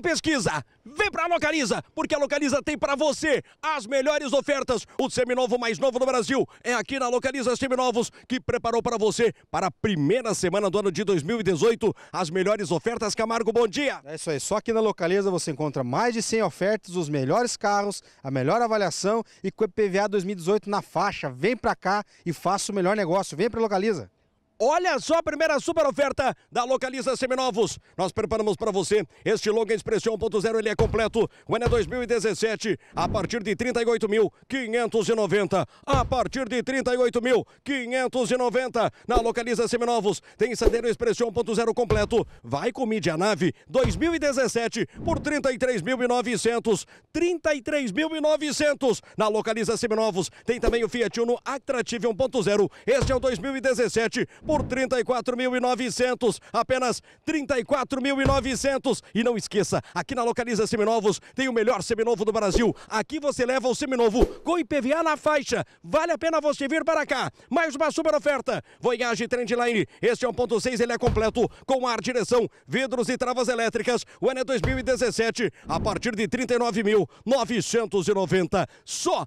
pesquisa, vem para a Localiza, porque a Localiza tem para você as melhores ofertas. O seminovo mais novo do Brasil é aqui na Localiza Seminovos, que preparou para você, para a primeira semana do ano de 2018, as melhores ofertas. Camargo, bom dia. É isso aí, só aqui na Localiza você encontra mais de 100 ofertas, os melhores carros, a melhor avaliação e com o PVA 2018 na faixa. Vem para cá e faça o melhor negócio. Vem para Localiza. Olha só a primeira super oferta da Localiza Seminovos. Nós preparamos para você este Logan Expressão 1.0, ele é completo. O ano é 2017, a partir de 38.590. A partir de 38.590 na Localiza Seminovos. Tem Sandero Expressão 1.0 completo. Vai com mídia nave 2017 por 33.900. 33.900 na Localiza Seminovos. Tem também o Fiat Uno Atrativo 1.0. Este é o 2017 por 34.900, apenas 34.900. E não esqueça, aqui na Localiza Seminovos tem o melhor seminovo do Brasil. Aqui você leva o seminovo com IPVA na faixa. Vale a pena você vir para cá. Mais uma super oferta. Voyage Trendline, este é 1.6, ele é completo com ar, direção, vidros e travas elétricas. O ano é 2017, a partir de 39.990, só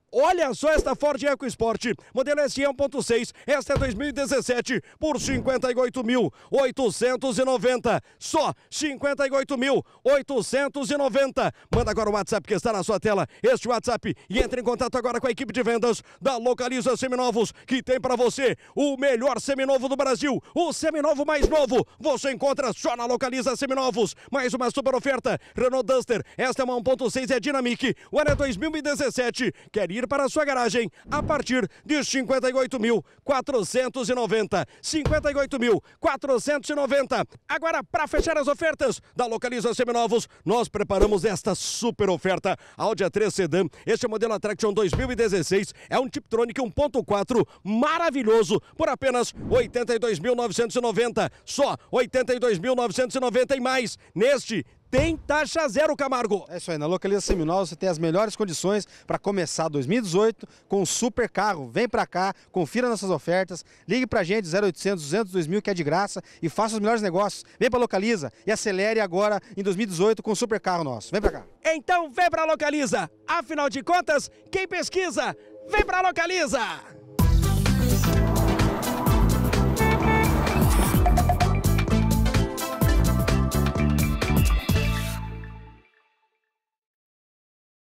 Olha só esta Ford EcoSport, modelo SE 1.6, esta é 2017 por 58.890, só 58.890. Manda agora o WhatsApp que está na sua tela, este WhatsApp e entre em contato agora com a equipe de vendas da Localiza Seminovos, que tem para você o melhor seminovo do Brasil, o seminovo mais novo. Você encontra só na Localiza Seminovos. Mais uma super oferta, Renault Duster, esta é uma 1.6 é Dynamic, o ano é 2017. Quer ir para a sua garagem a partir de 58.490. 58.490. Agora, para fechar as ofertas da Localiza Seminovos, nós preparamos esta super oferta Audi A3 Sedan. Este é o modelo Attraction 2016 é um Tiptronic 1.4 maravilhoso por apenas 82.990. Só 82.990 e mais neste tem taxa zero, Camargo. É isso aí, na Localiza Seminol você tem as melhores condições para começar 2018 com um super carro. Vem para cá, confira nossas ofertas, ligue para a gente 0800 200 2000 que é de graça e faça os melhores negócios. Vem para Localiza e acelere agora em 2018 com um super carro nosso. Vem para cá. Então vem para Localiza. Afinal de contas, quem pesquisa, vem para Localiza.